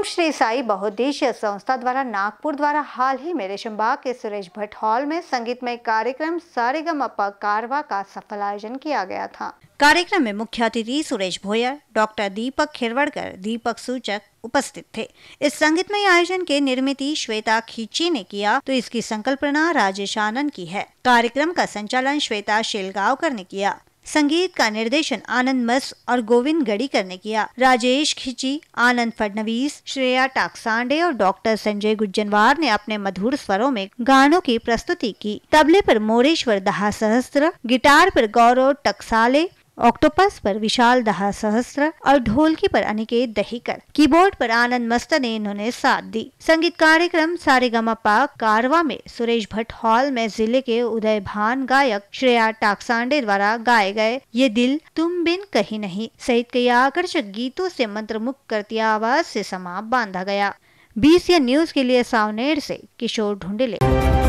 ओम श्री साई बहुद्देशीय संस्था द्वारा नागपुर द्वारा हाल ही में रेशम बाग के सुरेश भट्ट हॉल में संगीतमय कार्यक्रम सारेगम अपा कारवा का सफल आयोजन किया गया था कार्यक्रम में मुख्य अतिथि सुरेश भोयर डॉक्टर दीपक खिरवड़कर दीपक सूचक उपस्थित थे इस संगीतमय आयोजन के निर्मित श्वेता खींची ने किया तो इसकी संकल्पना राजेश आनंद की है कार्यक्रम का संचालन श्वेता शेलगांवकर ने किया संगीत का निर्देशन आनंद मस और गोविंद गडीकर ने किया राजेश खिची आनंद फडनवीस श्रेया टाकसांडे और डॉक्टर संजय गुज्जनवार ने अपने मधुर स्वरों में गानों की प्रस्तुति की तबले पर मोरेश्वर दहा सहस्त्र गिटार पर गौरव टकसाले ऑक्टोपस पर विशाल दहा सहस्त्र और ढोलकी पर अनिकेत दहीकर कीबोर्ड पर आनंद मस्त ने इन्होंने साथ दी संगीत कार्यक्रम सारे गमपा कारवा में सुरेश भट्ट हॉल में जिले के उदय भान गायक श्रेया टाकसांडे द्वारा गाए गए ये दिल तुम बिन कहीं नहीं सहित कई आकर्षक गीतों से मुक्त करती आवाज से समाप्त बांधा गया बीसीएन न्यूज के लिए सावनेर से किशोर ढूंढले